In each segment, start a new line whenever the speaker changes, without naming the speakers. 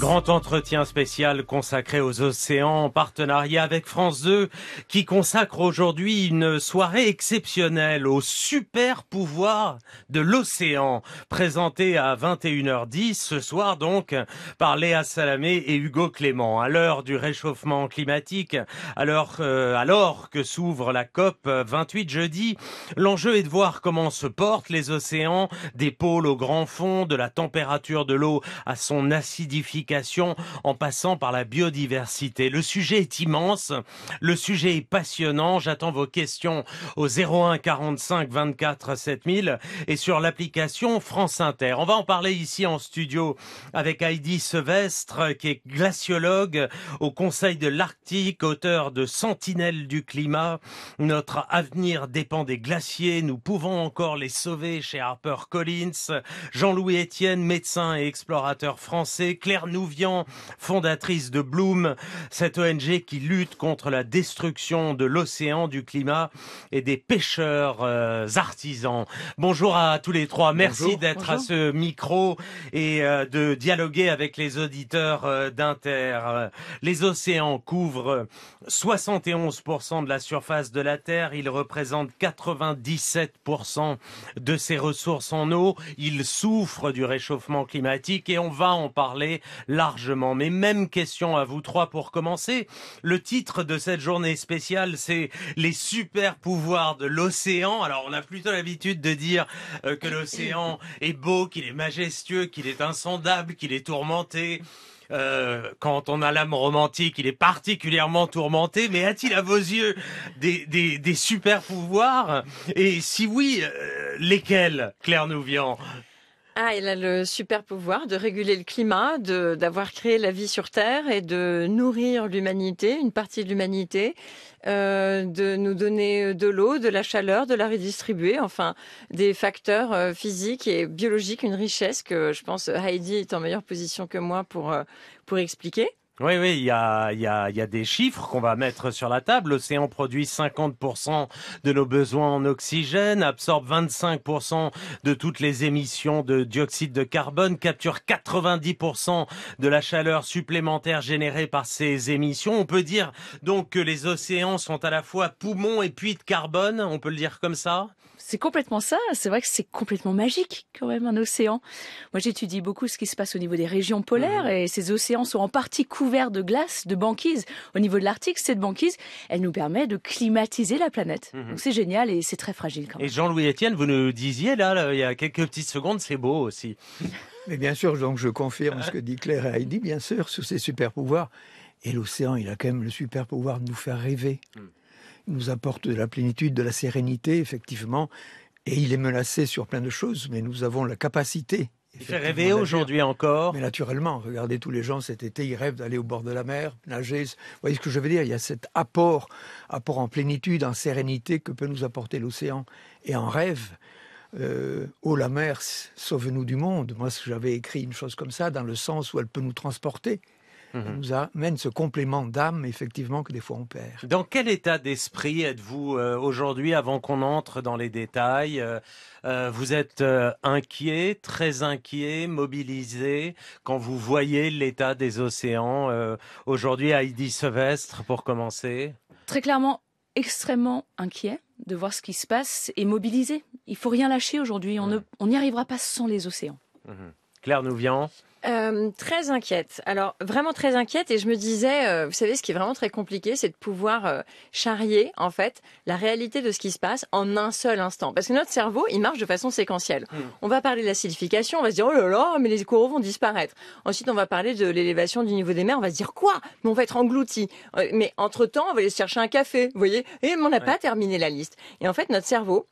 Grand entretien spécial consacré aux océans en partenariat avec France 2 qui consacre aujourd'hui une soirée exceptionnelle au super pouvoir de l'océan présenté à 21h10 ce soir donc par Léa Salamé et Hugo Clément. À l'heure du réchauffement climatique, alors, euh, alors que s'ouvre la COP 28 jeudi, l'enjeu est de voir comment se portent les océans, des pôles au grand fond, de la température de l'eau à son acidification en passant par la biodiversité. Le sujet est immense, le sujet est passionnant. J'attends vos questions au 01 45 24 7000 et sur l'application France Inter. On va en parler ici en studio avec Heidi Sevestre qui est glaciologue au Conseil de l'Arctique, auteur de Sentinelle du climat. Notre avenir dépend des glaciers, nous pouvons encore les sauver chez Collins, Jean-Louis Etienne, médecin et explorateur français. Claire Nouvian, fondatrice de Bloom, cette ONG qui lutte contre la destruction de l'océan, du climat et des pêcheurs euh, artisans. Bonjour à tous les trois. Merci d'être à ce micro et euh, de dialoguer avec les auditeurs euh, d'Inter. Les océans couvrent 71% de la surface de la Terre. Ils représentent 97% de ses ressources en eau. Ils souffrent du réchauffement climatique et on va en parler largement. Mais même question à vous trois pour commencer. Le titre de cette journée spéciale, c'est les super pouvoirs de l'océan. Alors on a plutôt l'habitude de dire euh, que l'océan est beau, qu'il est majestueux, qu'il est insondable, qu'il est tourmenté. Euh, quand on a l'âme romantique, il est particulièrement tourmenté, mais a-t-il à vos yeux des, des, des super pouvoirs Et si oui, euh, lesquels, Claire Nouvian
ah, elle a le super pouvoir de réguler le climat, de, d'avoir créé la vie sur Terre et de nourrir l'humanité, une partie de l'humanité, euh, de nous donner euh, de l'eau, de la chaleur, de la redistribuer, enfin des facteurs euh, physiques et biologiques, une richesse que je pense Heidi est en meilleure position que moi pour, pour expliquer.
Oui, oui, il y a, y a, des chiffres qu'on va mettre sur la table. L'océan produit 50% de nos besoins en oxygène, absorbe 25% de toutes les émissions de dioxyde de carbone, capture 90% de la chaleur supplémentaire générée par ces émissions. On peut dire donc que les océans sont à la fois poumons et puits de carbone, on peut le dire comme ça
c'est complètement ça. C'est vrai que c'est complètement magique quand même un océan. Moi, j'étudie beaucoup ce qui se passe au niveau des régions polaires mhm. et ces océans sont en partie couverts de glace, de banquise. Au niveau de l'Arctique, cette banquise, elle nous permet de climatiser la planète. Mhm. Donc c'est génial et c'est très fragile quand
même. Et Jean-Louis Etienne, vous nous disiez là, il y a quelques petites secondes, c'est beau aussi. Mais bien sûr, donc je confirme ce que dit Claire et Heidi, bien
sûr, sur ses super pouvoirs. Et l'océan, il a quand même le super pouvoir de nous faire rêver. Mm nous apporte de la plénitude, de la sérénité, effectivement. Et il est menacé sur plein de choses, mais nous avons la capacité. Il fait rêver aujourd'hui encore. Mais naturellement, regardez tous les gens cet été, ils rêvent d'aller au bord de la mer, nager. Vous voyez ce que je veux dire Il y a cet apport, apport en plénitude, en sérénité que peut nous apporter l'océan. Et en rêve, euh, la mer, sauve-nous du monde. Moi, j'avais écrit une chose comme ça, dans le sens où elle peut nous transporter on mhm. nous amène ce complément d'âme, effectivement, que des fois on perd.
Dans quel état d'esprit êtes-vous euh, aujourd'hui, avant qu'on entre dans les détails euh, euh, Vous êtes inquiet, très inquiet, mobilisé, quand vous voyez l'état des océans aujourd'hui, Heidi Sevestre, pour commencer
Très clairement, extrêmement inquiet de voir ce qui se passe et mobilisé. Il faut rien lâcher aujourd'hui. On mhm. n'y arrivera pas sans les océans.
Mhm. Claire Nouvian
euh, très inquiète.
Alors vraiment très inquiète et je me disais, euh, vous savez, ce qui est vraiment très compliqué, c'est de pouvoir euh, charrier en fait la réalité de ce qui se passe en un seul instant. Parce que notre cerveau, il marche de façon séquentielle. Hmm. On va parler de l'acidification, on va se dire oh là là, mais les coraux vont disparaître. Ensuite, on va parler de l'élévation du niveau des mers, on va se dire quoi Mais on va être englouti. Mais entre temps, on va aller chercher un café, vous voyez. Et on n'a pas terminé la liste. Et en fait, notre cerveau,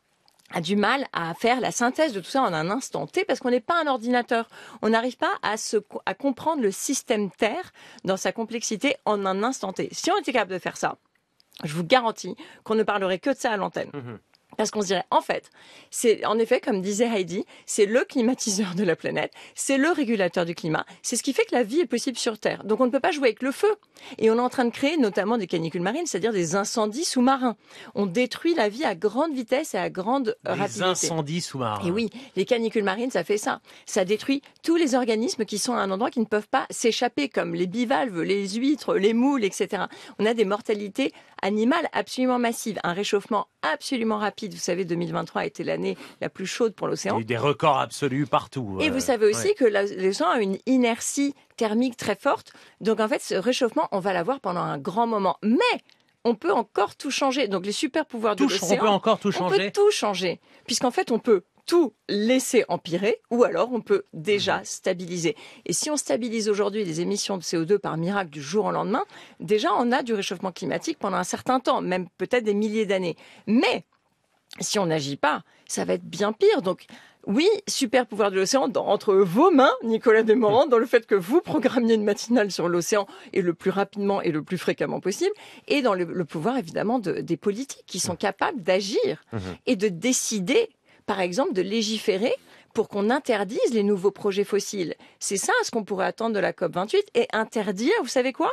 a du mal à faire la synthèse de tout ça en un instant T parce qu'on n'est pas un ordinateur. On n'arrive pas à, se, à comprendre le système Terre dans sa complexité en un instant T. Si on était capable de faire ça, je vous garantis qu'on ne parlerait que de ça à l'antenne. Mm-hmm. Parce qu'on se dirait, en fait, c'est en effet, comme disait Heidi, c'est le climatiseur de la planète, c'est le régulateur du climat, c'est ce qui fait que la vie est possible sur Terre. Donc on ne peut pas jouer avec le feu. Et on est en train de créer notamment des canicules marines, c'est-à-dire des incendies sous-marins. On détruit la vie à grande vitesse et à grande euh, rapidité. Des incendies sous-marins. Et oui, les canicules marines, ça fait ça. Ça détruit tous les organismes qui sont à un endroit qui ne peuvent pas s'échapper, comme les bivalves, les huîtres, les moules, etc. On a des mortalités animales absolument massives, un réchauffement absolument rapide vous savez, 2023 a été l'année la plus chaude pour l'océan. Il y a eu des
records absolus partout. Et vous euh, savez aussi que
l'océan a une inertie thermique très forte. Donc en fait, ce réchauffement, on va l'avoir pendant un grand moment. Mais on peut encore tout changer. Donc les super pouvoirs de l'océan, on peut encore tout changer. On peut tout changer, puisqu'en fait, on peut tout laisser empirer ou alors on peut déjà mmh. stabiliser. Et si on stabilise aujourd'hui les émissions de CO2 par miracle du jour au lendemain, déjà on a du réchauffement climatique pendant un certain temps, même peut-être des milliers d'années. Mais si on n'agit pas, ça va être bien pire. Donc, oui, super pouvoir de l'océan entre vos mains, Nicolas Desmorand, dans le fait que vous programmiez une matinale sur l'océan et le plus rapidement et le plus fréquemment possible, et dans le, pouvoir évidemment des politiques qui sont capables d'agir mhm. et de décider, par exemple, de légiférer pour qu'on interdise les nouveaux projets fossiles. C'est ça ce qu'on pourrait attendre de la COP28 et interdire, vous savez quoi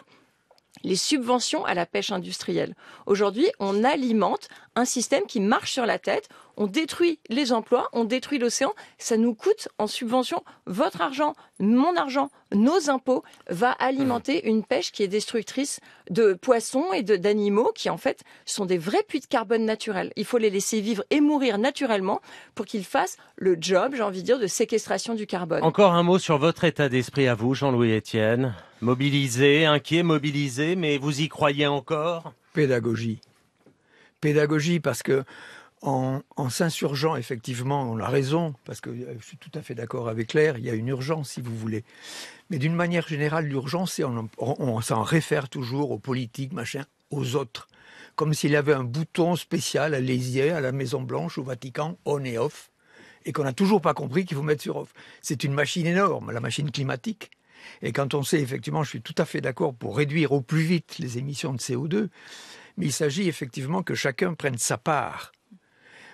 les subventions à la pêche industrielle. Aujourd'hui, on alimente un système qui marche sur la tête on détruit les emplois, on détruit l'océan, ça nous coûte en subvention votre argent, mon argent, nos impôts, va alimenter une pêche qui est destructrice de poissons et d'animaux qui en fait sont des vrais puits de carbone naturels. Il faut les laisser vivre et mourir naturellement pour qu'ils fassent le job, j'ai envie de dire, de séquestration du carbone.
Encore un mot sur votre état d'esprit à vous, Jean-Louis Etienne. Mobilisé, inquiet, mobilisé, mais vous y croyez encore Pédagogie.
Pédagogie parce que en, en s'insurgeant, effectivement, on a raison, parce que euh, je suis tout à fait d'accord avec Claire, il y a une urgence, si vous voulez. Mais d'une manière générale, l'urgence, on, on, s'en réfère toujours aux politiques, machin, aux autres. Comme s'il y avait un bouton spécial à Lésier, à la Maison-Blanche, au Vatican, on et off, et qu'on n'a toujours pas compris qu'il faut mettre sur off. C'est une machine énorme, la machine climatique. Et quand on sait, effectivement, je suis tout à fait d'accord pour réduire au plus vite les émissions de CO2, mais il s'agit effectivement que chacun prenne sa part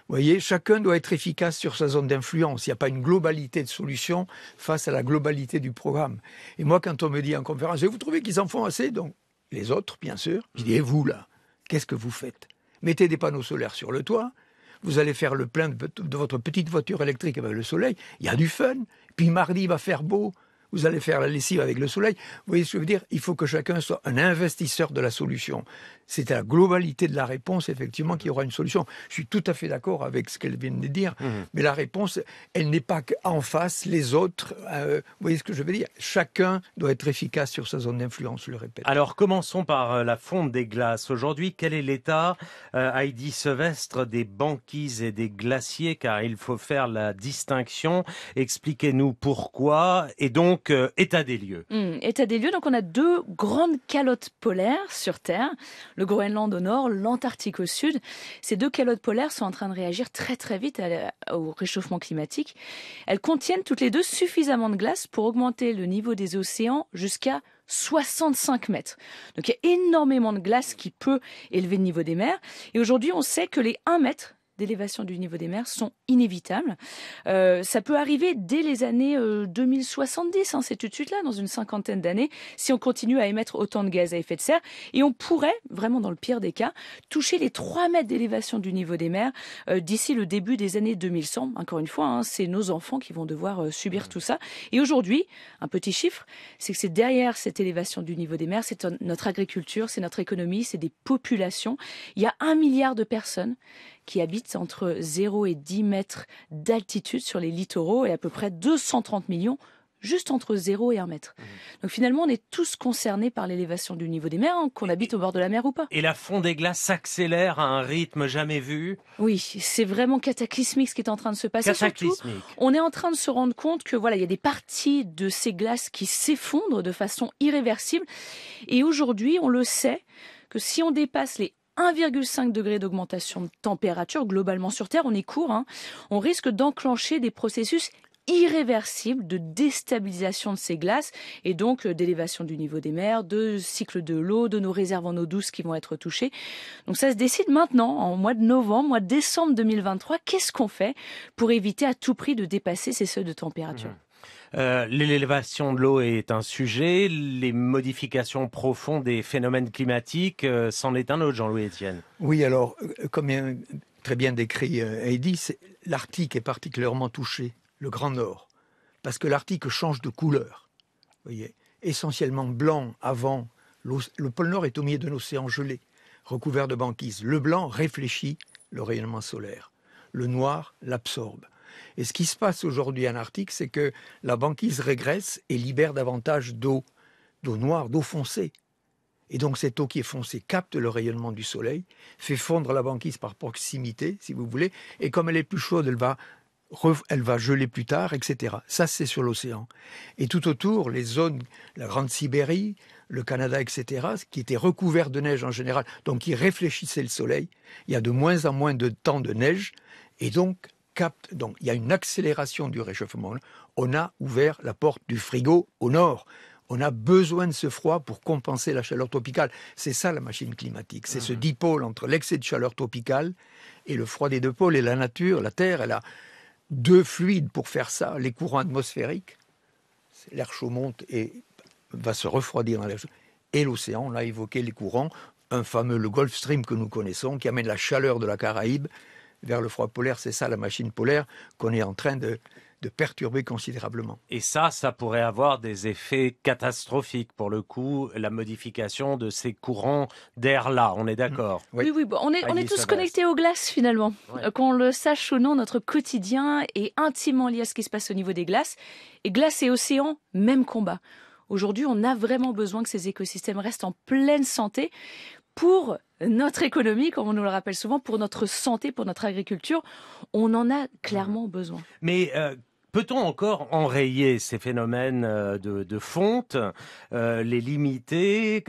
voyez, chacun doit être efficace sur sa zone d'influence. Il n'y a pas une globalité de solution face à la globalité du programme. Et moi, quand on me dit en conférence, et vous trouvez qu'ils en font assez Donc, les autres, bien sûr, je dis, et vous, là, qu'est-ce que vous faites Mettez des panneaux solaires sur le toit, vous allez faire le plein de, de votre petite voiture électrique avec le soleil, il y a du fun, puis mardi, va faire beau, vous allez faire la lessive avec le soleil. Vous voyez ce que je veux dire Il faut que chacun soit un investisseur de la solution. C'est à la globalité de la réponse, effectivement, qu'il y aura une solution. Je suis tout à fait d'accord avec ce qu'elle vient de dire, mhm. mais la réponse, elle n'est pas qu'en face, les autres. Euh, vous voyez ce que je veux dire Chacun doit être efficace sur sa zone d'influence, je le répète.
Alors commençons par euh, la fonte des glaces. Aujourd'hui, quel est l'état, euh, Heidi Sevestre, des banquises et des glaciers Car il faut faire la distinction. Expliquez-nous pourquoi et donc donc euh, état des lieux.
Mmh, état des lieux, donc on a deux grandes calottes polaires sur Terre, le Groenland au nord, l'Antarctique au sud. Ces deux calottes polaires sont en train de réagir très très vite au réchauffement climatique. Elles contiennent toutes les deux suffisamment de glace pour augmenter le niveau des océans jusqu'à 65 mètres. Donc il y a énormément de glace qui peut élever le niveau des mers. Et aujourd'hui, on sait que les 1 mètre d'élévation du niveau des mers sont inévitables. Euh, ça peut arriver dès les années 2070, c'est tout de suite là, dans une cinquantaine d'années, si on continue à émettre autant de gaz à effet de serre. Et on pourrait, vraiment dans le pire des cas, toucher les 3 mètres d'élévation du niveau des mers euh, d'ici le début des années 2100. Encore une fois, hein, c'est nos enfants qui vont devoir euh, subir mmh. tout ça. Et aujourd'hui, un petit chiffre, c'est que c'est derrière cette élévation du niveau des mers, c'est notre agriculture, c'est notre économie, c'est des populations. Il y a un milliard de personnes qui habitent entre 0 et 10 mètres d'altitude sur les littoraux et à peu près 230 millions juste entre 0 et 1 mètre. Mhm. Donc finalement, on est tous concernés par l'élévation du niveau des mers, hein, qu'on habite au bord de la mer ou pas.
Et la des glaces s'accélère à un rythme jamais vu.
Oui, c'est vraiment cataclysmique ce qui est en train de se passer. Cataclysmique. on est en train de se rendre compte que voilà, il y a des parties de ces glaces qui s'effondrent de façon irréversible. Et aujourd'hui, on le sait que si on dépasse les 1,5 degré d'augmentation de température globalement sur Terre, on est court, hein. on risque d'enclencher des processus irréversibles de déstabilisation de ces glaces et donc euh, d'élévation du niveau des mers, de cycle de l'eau, de nos réserves en eau douce qui vont être touchées. Donc ça se décide maintenant, en mois de novembre, mois de décembre 2023. Qu'est-ce qu'on fait pour éviter à tout prix de dépasser ces seuils de température mmh.
Euh, l'élévation de l'eau est un sujet, les modifications profondes des phénomènes climatiques c'en euh, est un autre, Jean-Louis Etienne. Oui,
alors, euh, comme très bien décrit Heidi, l'Arctique est particulièrement touché, le Grand Nord, parce que l'Arctique change de couleur. Voyez, essentiellement blanc avant, le pôle Nord est au milieu d'un océan gelé, recouvert de banquises. Le blanc réfléchit le rayonnement solaire. Le noir l'absorbe. Et ce qui se passe aujourd'hui en Arctique, c'est que la banquise régresse et libère davantage d'eau, d'eau noire, d'eau foncée. Et donc cette eau qui est foncée capte le rayonnement du soleil, fait fondre la banquise par proximité, si vous voulez, et comme elle est plus chaude, elle va elle va geler plus tard, etc. Ça, c'est sur l'océan. Et tout autour, les zones, la Grande Sibérie, le Canada, etc., qui étaient recouverts de neige en général, donc qui réfléchissaient le soleil, il y a de moins en moins de temps de neige, et donc donc il y a une accélération du réchauffement. On a ouvert la porte du frigo au nord. On a besoin de ce froid pour compenser la chaleur tropicale. C'est ça la machine climatique. C'est ce mhm. dipôle entre l'excès de chaleur tropicale et le froid des deux pôles. Et la nature, la Terre, elle a deux fluides pour faire ça. Les courants atmosphériques, l'air chaud monte et va se refroidir dans l'air Et l'océan, on a évoqué les courants, un fameux le Gulf Stream que nous connaissons, qui amène la chaleur de la Caraïbe vers le froid polaire. C'est ça la machine polaire qu'on est en train de, perturber considérablement.
Et ça, ça pourrait avoir des effets catastrophiques pour le coup, la modification de ces courants d'air-là, on est d'accord mmh. Oui, oui, on est, tous connectés
aux glaces finalement. Qu'on le sache ou non, notre quotidien est intimement lié à ce qui se passe au niveau des glaces. Et glace et océan, même combat. Aujourd'hui, on a vraiment besoin que ces écosystèmes restent en pleine santé pour notre économie, comme on nous le rappelle souvent, pour notre santé, pour notre agriculture. On en a clairement besoin.
Mais euh, Peut-on encore enrayer ces phénomènes euh, de, fonte, euh, les limiter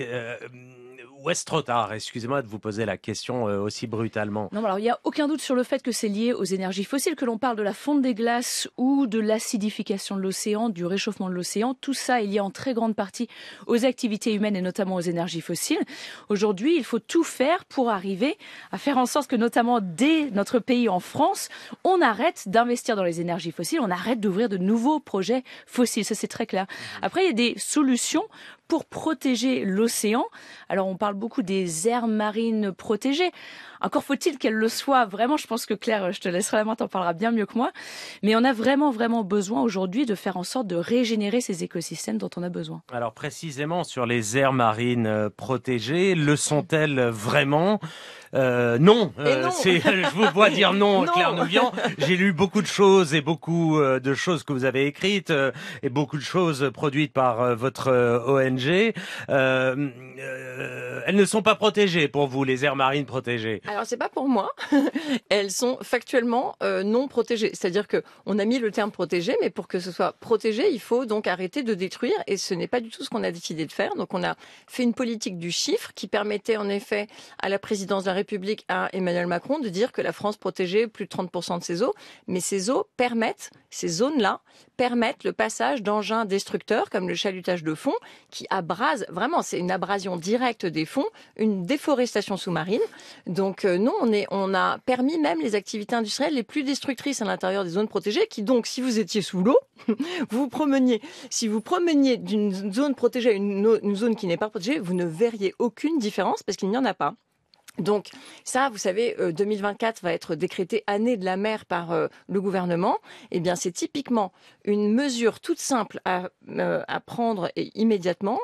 ou trop tard, excusez-moi de vous poser la question euh, aussi brutalement.
Non, alors il n'y a aucun doute sur le fait que c'est lié aux énergies fossiles, que l'on parle de la fonte des glaces ou de l'acidification de l'océan, du réchauffement de l'océan. Tout ça est lié en très grande partie aux activités humaines et notamment aux énergies fossiles. Aujourd'hui, il faut tout faire pour arriver à faire en sorte que notamment dès notre pays en France, on arrête d'investir dans les énergies fossiles, on arrête d'ouvrir de nouveaux projets fossiles. Ça, c'est très clair. Mhm. Après, il y a des solutions pour protéger l'océan. Alors on parle beaucoup des aires marines protégées. Encore faut-il qu'elles le soient vraiment. Je pense que Claire, je te laisserai la main, en parleras bien mieux que moi. Mais on a vraiment, vraiment besoin aujourd'hui de faire en sorte de régénérer ces écosystèmes dont on a besoin.
Alors précisément sur les aires marines euh, protégées, le sont-elles vraiment euh, non, euh, euh, je vous vois dire non, Claire Nouvian. J'ai lu beaucoup de choses et beaucoup euh, de choses que vous avez écrites et beaucoup de choses produites par votre ONG. elles ne sont pas protégées pour vous, les aires marines protégées.
Alors c'est pas pour moi. elles sont factuellement non protégées. C'est-à-dire que on a mis le terme protégé, mais pour que ce soit protégé, il faut donc arrêter de détruire et ce n'est pas du tout ce qu'on a décidé de faire. Donc on a fait une politique du chiffre qui permettait en effet à la présidence de la République public à Emmanuel Macron de dire que la France protégeait plus de 30% de ses eaux, mais ces eaux permettent, ces zones-là, permettent le passage d'engins destructeurs comme le chalutage de fonds qui abrase, vraiment, c'est une abrasion directe des fonds, une déforestation sous-marine. Donc euh, non, on, a permis même les activités industrielles les plus destructrices à l'intérieur des zones protégées qui donc, si vous étiez sous l'eau, vous promeniez. Si vous promeniez d'une zone protégée à une zone qui n'est pas protégée, vous ne verriez aucune différence parce qu'il n'y en a pas. Donc ça, vous savez, 2024 euh, va être décrété année de la mer par euh, le gouvernement. Eh bien, c'est typiquement une mesure toute simple euh, à, prendre et immédiatement.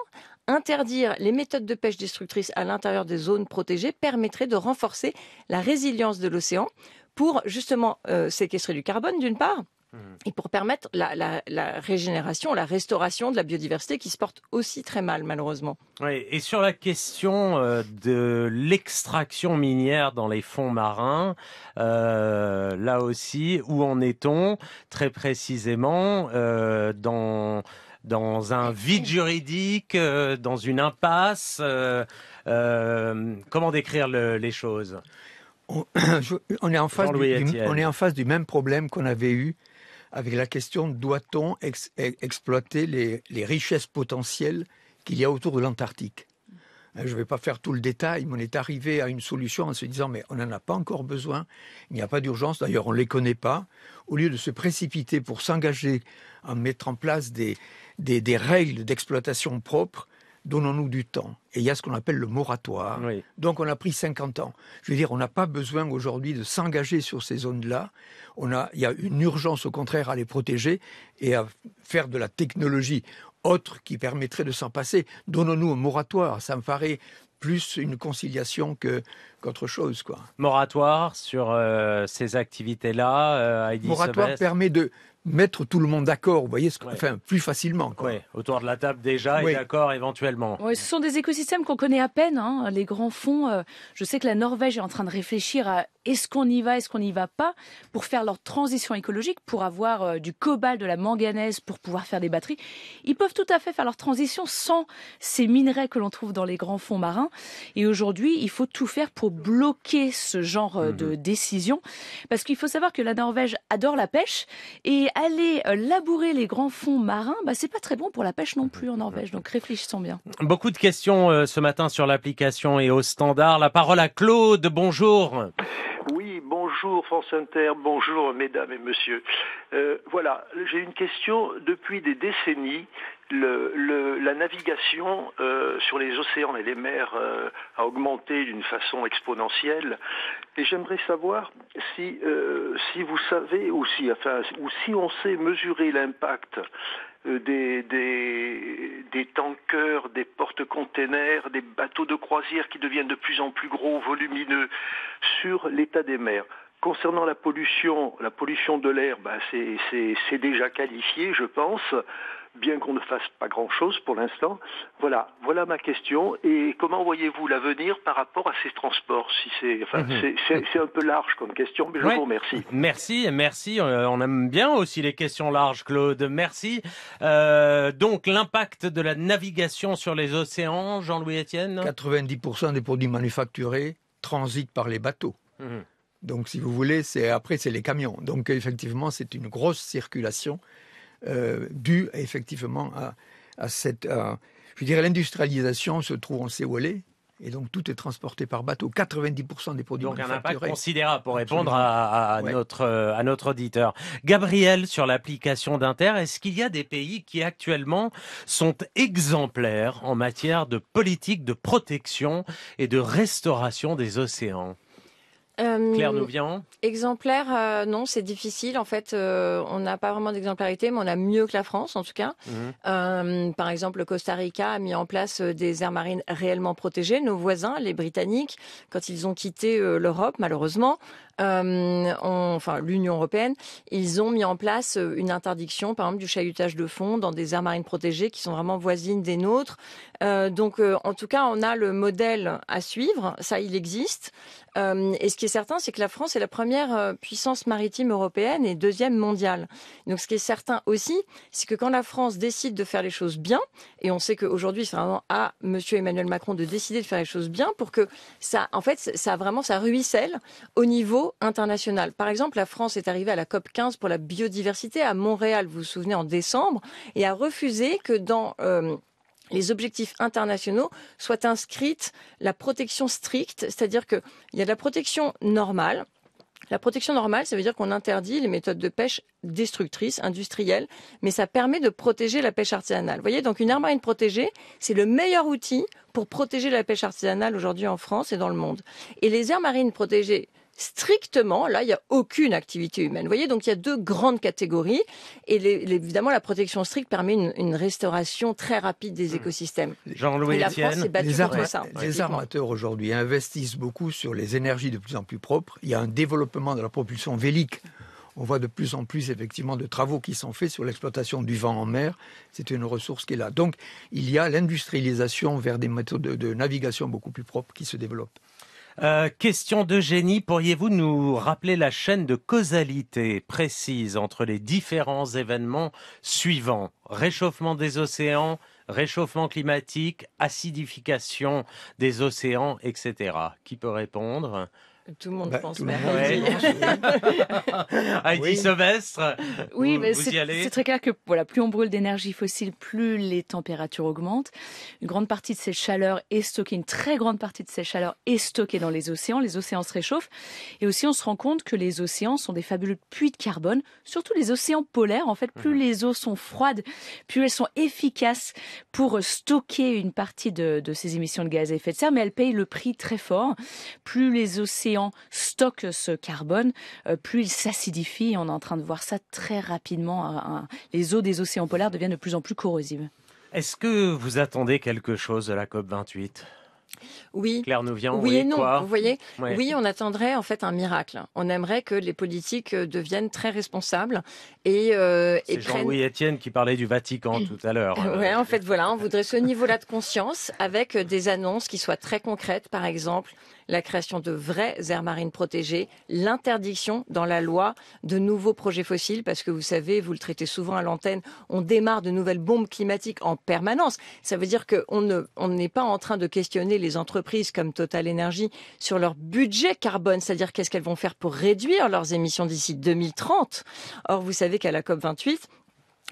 Interdire les méthodes de pêche destructrices à l'intérieur des zones protégées permettrait de renforcer la résilience de l'océan pour justement séquestrer du carbone d'une part, Mmh. et pour permettre la, régénération, la restauration de la biodiversité qui se porte aussi très mal malheureusement.
et sur la question euh, de l'extraction minière dans les fonds marins, euh, là aussi, où en est-on très précisément euh, dans dans un vide juridique, dans une impasse. comment décrire les choses on, est en face du, on est
en face du même problème qu'on avait eu avec la question doit-on e, exploiter les, richesses potentielles qu'il y a autour de l'Antarctique hein, Je ne vais pas faire tout le détail, mais on est arrivé à une solution en se disant mais on n'en a pas encore besoin, il n'y a pas d'urgence, d'ailleurs on ne les connaît pas. Au lieu de se précipiter pour s'engager à mettre en place des, des règles d'exploitation propres, donnons-nous du temps. Et il y a ce qu'on appelle le moratoire. Donc on a pris 50 ans. Je veux dire, on n'a pas besoin aujourd'hui de s'engager sur ces zones-là. il y a une urgence au contraire à les protéger et à faire de la technologie autre qui permettrait de s'en passer. Donnons-nous un moratoire. Ça me ferait plus une conciliation que autre chose. Quoi.
Moratoire sur euh, ces activités-là. Euh, Moratoire permet
de mettre tout le monde d'accord, vous voyez, ce que, enfin, plus facilement.
Quoi. autour de la table déjà et d'accord éventuellement.
ce sont des écosystèmes qu'on connaît à peine, hein, les grands fonds. Euh, je sais que la Norvège est en train de réfléchir à est-ce qu'on y va, est-ce qu'on n'y va pas, pour faire leur transition écologique, pour avoir du cobalt, de la manganèse, pour pouvoir faire des batteries. Ils peuvent tout à fait faire leur transition sans ces minerais que l'on trouve dans les grands fonds marins. Et aujourd'hui, il faut tout faire pour bloquer ce genre euh, de mhm. décision Parce qu'il faut savoir que la Norvège adore la pêche et aller euh, labourer les grands fonds marins, bah, c'est pas très bon pour la pêche non plus en Norvège. Mhm. Donc réfléchissons bien.
Beaucoup de questions euh, ce matin sur l'application et au standard. La parole à Claude. Bonjour.
Oui, bonjour France Inter, bonjour mesdames et messieurs. Euh, voilà, j'ai une question. Depuis des décennies, le, la navigation euh, sur les océans et les mers euh, a augmenté d'une façon exponentielle. Et j'aimerais savoir si, si vous savez ou si, enfin, ou si on sait mesurer l'impact euh, des, des, des tankers, des porte-containers, des bateaux de croisière qui deviennent de plus en plus gros, volumineux, sur l'état des mers. Concernant la pollution, la pollution de l'air, ben, c'est déjà qualifié, je pense bien qu'on ne fasse pas grand-chose pour l'instant. Voilà, voilà ma question. Et comment voyez-vous l'avenir par rapport à ces transports si c'est, mhm. un peu large comme question, mais je vous remercie.
Merci, merci. Euh, on aime bien aussi les questions larges, Claude. Merci. Euh, donc, l'impact de la navigation sur les océans, Jean-Louis Etienne
90% des produits manufacturés transitent par les bateaux. Mhm. Donc, si vous voulez, c'est après, c'est les camions. Donc, effectivement, c'est une grosse circulation euh, dû effectivement à, cette... je dirais l'industrialisation se trouve, en sait et donc tout est transporté par bateau. 90% des produits donc un impact considérable
pour répondre à, euh, à notre auditeur. Gabriel, sur l'application d'Inter, est-ce qu'il y a des pays qui actuellement sont exemplaires en matière de politique de protection et de restauration des océans
euh, Claire Nouvian Exemplaire, euh, non, c'est difficile. En fait, euh, on n'a pas vraiment d'exemplarité, mais on a mieux que la France, en tout cas. Mhm. par exemple, le Costa Rica a mis en place des aires marines réellement protégées. Nos voisins, les Britanniques, quand ils ont quitté l'Europe, malheureusement, euh, enfin l'Union européenne, ils ont mis en place euh, une interdiction, par exemple, du chalutage de fond dans des aires marines protégées qui sont vraiment voisines des nôtres. Euh, donc, en tout cas, on a le modèle à suivre. Ça, il existe. et ce qui est certain, c'est que la France est la première puissance maritime européenne et deuxième mondiale. Donc, ce qui est certain aussi, c'est que quand la France décide de faire les choses bien, et on sait qu'aujourd'hui, c'est vraiment à Monsieur Emmanuel Macron de décider de faire les choses bien pour que ça, en fait, ça vraiment, ça ruisselle au niveau international. Par exemple, la France est arrivée à la COP 15 pour la biodiversité à Montréal, vous vous souvenez, en décembre, et a refusé que dans euh, les objectifs internationaux soient inscrites la protection stricte, c'est-à-dire qu'il y a de la protection normale, la protection normale, ça veut dire qu'on interdit les méthodes de pêche destructrices, industrielles, mais ça permet de protéger la pêche artisanale. Vous voyez, donc une arme marine protégée, c'est le meilleur outil pour protéger la pêche artisanale aujourd'hui en France et dans le monde. Et les aires marines protégées, strictement, là, il n'y a aucune activité humaine. Vous voyez, donc il y a deux grandes catégories. Et évidemment, la protection stricte permet une, restauration très rapide des hmm. écosystèmes.
Jean-Louis
les hein, Les armateurs aujourd'hui investissent beaucoup sur les énergies de plus en plus propres. Il y a un développement de la propulsion vélique on voit de plus en plus effectivement de travaux qui sont faits sur l'exploitation du vent en mer. C'est une ressource qui est là. Donc il y a l'industrialisation
vers des méthodes de, navigation beaucoup plus propres qui se développent. Euh, question de génie, pourriez-vous nous rappeler la chaîne de causalité précise entre les différents événements suivants Réchauffement des océans, réchauffement climatique, acidification des océans, etc. Qui peut répondre tout le monde bah, pense mercredi. Avec oui. semestre. Oui, mais c'est
très clair que voilà, plus on brûle d'énergie fossile, plus les températures augmentent. Une grande partie de cette chaleur est stockée, une très grande partie de cette chaleur est stockée dans les océans. Les océans se réchauffent. Et aussi, on se rend compte que les océans sont des fabuleux puits de carbone, surtout les océans polaires. En fait, mhm. plus les eaux sont froides, plus elles sont efficaces pour euh, stocker une partie de, de ces émissions de gaz à effet de serre, mais elles payent le prix très fort. Plus les océans stocke ce carbone, euh, plus il s'acidifie. On est en train de voir ça très rapidement. Les eaux des océans polaires deviennent de plus en plus corrosives.
Est-ce que vous attendez quelque chose de la COP 28 oui. Claire Nouvian, oui, oui et non. vous voyez,
oui, on attendrait
en fait un miracle. On aimerait que les politiques euh, deviennent très responsables et, euh, et Jean-Louis
Etienne qui parlait du Vatican tout à l'heure.
ouais, en fait, voilà, on voudrait ce niveau-là de conscience avec des annonces qui soient très concrètes, par exemple la création de vraies aires marines protégées, l'interdiction dans la loi de nouveaux projets fossiles, parce que vous savez, vous le traitez souvent à l'antenne, on démarre de nouvelles bombes climatiques en permanence. Ça veut dire qu'on n'est pas en train de questionner les entreprises comme Total Energy sur leur budget carbone, c'est-à-dire qu'est-ce qu'elles vont faire pour réduire leurs émissions d'ici 2030. Or, vous savez qu'à la COP 28,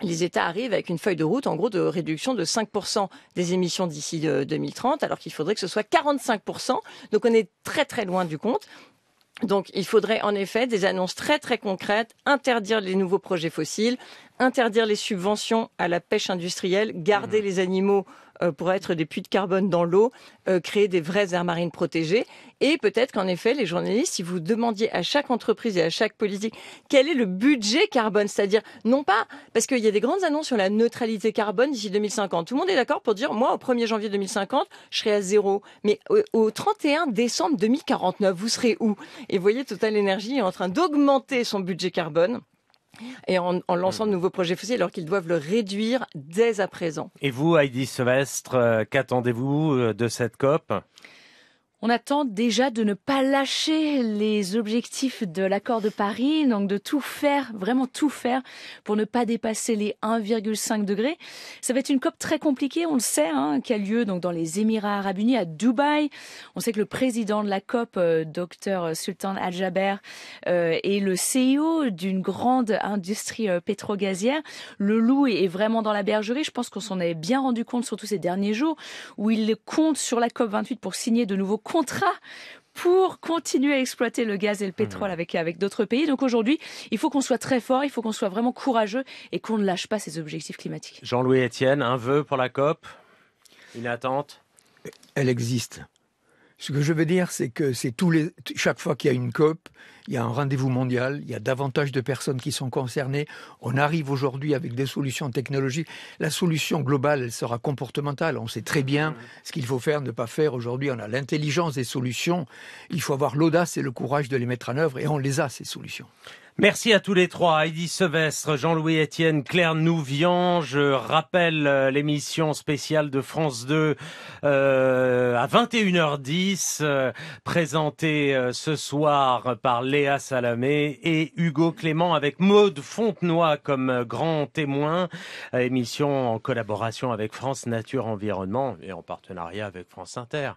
les États arrivent avec une feuille de route, en gros, de réduction de 5% des émissions d'ici 2030, alors qu'il faudrait que ce soit 45%. Donc on est très très loin du compte. Donc il faudrait en effet des annonces très très concrètes, interdire les nouveaux projets fossiles, interdire les subventions à la pêche industrielle, garder mmh. les animaux euh, pour être des puits de carbone dans l'eau, euh, créer des vraies aires marines protégées. Et peut-être qu'en effet, les journalistes, si vous demandiez à chaque entreprise et à chaque politique quel est le budget carbone, c'est-à-dire non pas parce qu'il y a des grandes annonces sur la neutralité carbone d'ici 2050. Tout le monde est d'accord pour dire, moi, au 1er janvier 2050, je serai à zéro. Mais au 31 décembre 2049, vous serez où Et vous voyez, Total Energy est en train d'augmenter son budget carbone et en, lançant hmm. de nouveaux projets fossiles alors qu'ils doivent le réduire dès à présent.
Et vous, Heidi Sevestre, euh, qu'attendez-vous euh, de cette COP
on attend déjà de ne pas lâcher les objectifs de l'accord de Paris, donc de tout faire, vraiment tout faire pour ne pas dépasser les 1,5 degrés. Ça va être une COP très compliquée, on le sait, hein, qui a lieu donc dans les Émirats arabes unis, à Dubaï. On sait que le président de la COP, euh, Dr euh, Sultan Al-Jaber, euh, est le CEO d'une grande industrie pétrogazière. Le loup est vraiment dans la bergerie. Je pense qu'on s'en est bien rendu compte, surtout ces derniers jours, où il compte sur la COP 28 pour signer de nouveaux contrat pour continuer à exploiter le gaz et le pétrole mmh. avec, avec d'autres pays. Donc aujourd'hui, il faut qu'on soit très fort, il faut qu'on soit vraiment courageux et qu'on ne lâche pas ces objectifs climatiques.
Jean-Louis Etienne, un vœu pour la COP Une attente Elle
existe. Ce que je veux dire, c'est que c'est chaque fois qu'il y a une COP, il y a un rendez-vous mondial, il y a davantage de personnes qui sont concernées. On arrive aujourd'hui avec des solutions technologiques. La solution globale, elle sera comportementale. On sait très bien mmh. ce qu'il faut faire, ne pas faire. Aujourd'hui, on a l'intelligence des solutions. Il faut avoir l'audace et le courage de les mettre en œuvre et on les a, ces solutions.
Merci à tous les trois, Heidi Sevestre, Jean-Louis Etienne, Claire Nouvian. Je rappelle euh, l'émission spéciale de France 2 euh, à 21h10, euh, présentée euh, ce soir par Léa Salamé et Hugo Clément avec Maude Fontenoy comme grand témoin. Émission en collaboration avec France Nature Environnement et en partenariat avec France Inter.